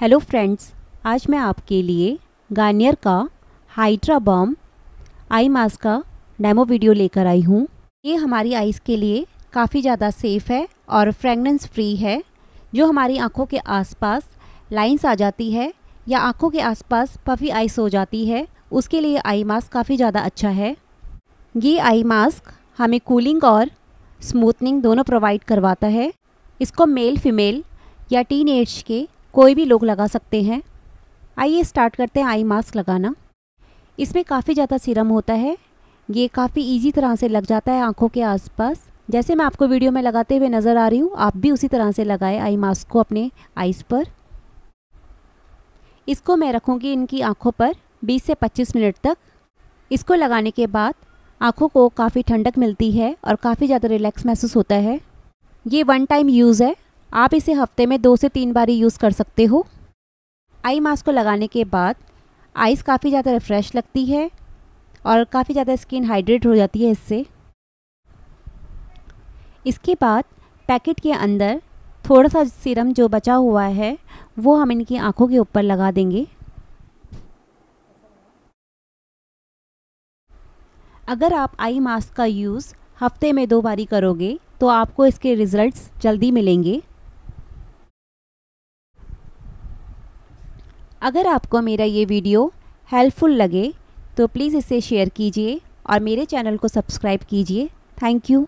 hello friends आज मैं आपके लिए गार्नियर का हाइड्रा बम आई मास्क का डेमो वीडियो लेकर आई हूँ ये हमारी आईज़ के लिए काफ़ी ज़्यादा सेफ़ है और फ्रेगनेंस फ्री है जो हमारी आँखों के आसपास लाइंस आ जाती है या आँखों के आसपास पफी आइस हो जाती है उसके लिए आई मास्क काफ़ी ज़्यादा अच्छा है ये आई मास्क हमें कूलिंग और स्मूथनिंग दोनों प्रोवाइड करवाता है इसको मेल फीमेल या टीन के कोई भी लोग लगा सकते हैं आइए स्टार्ट करते हैं आई मास्क लगाना इसमें काफ़ी ज़्यादा सीरम होता है ये काफ़ी इजी तरह से लग जाता है आँखों के आसपास जैसे मैं आपको वीडियो में लगाते हुए नज़र आ रही हूँ आप भी उसी तरह से लगाएं आई मास्क को अपने आइज़ पर इसको मैं रखूँगी इनकी आँखों पर 20 से 25 मिनट तक इसको लगाने के बाद आँखों को काफ़ी ठंडक मिलती है और काफ़ी ज़्यादा रिलैक्स महसूस होता है ये वन टाइम यूज़ है आप इसे हफ्ते में दो से तीन बारी यूज़ कर सकते हो आई मास्क को लगाने के बाद आइज़ काफ़ी ज़्यादा रिफ़्रेश लगती है और काफ़ी ज़्यादा स्किन हाइड्रेट हो जाती है इससे इसके बाद पैकेट के अंदर थोड़ा सा सीरम जो बचा हुआ है वो हम इनकी आँखों के ऊपर लगा देंगे अगर आप आई मास्क का यूज़ हफ्ते में दो बारी करोगे तो आपको इसके रिज़ल्ट्स जल्दी मिलेंगे अगर आपको मेरा ये वीडियो हेल्पफुल लगे तो प्लीज़ इसे शेयर कीजिए और मेरे चैनल को सब्सक्राइब कीजिए थैंक यू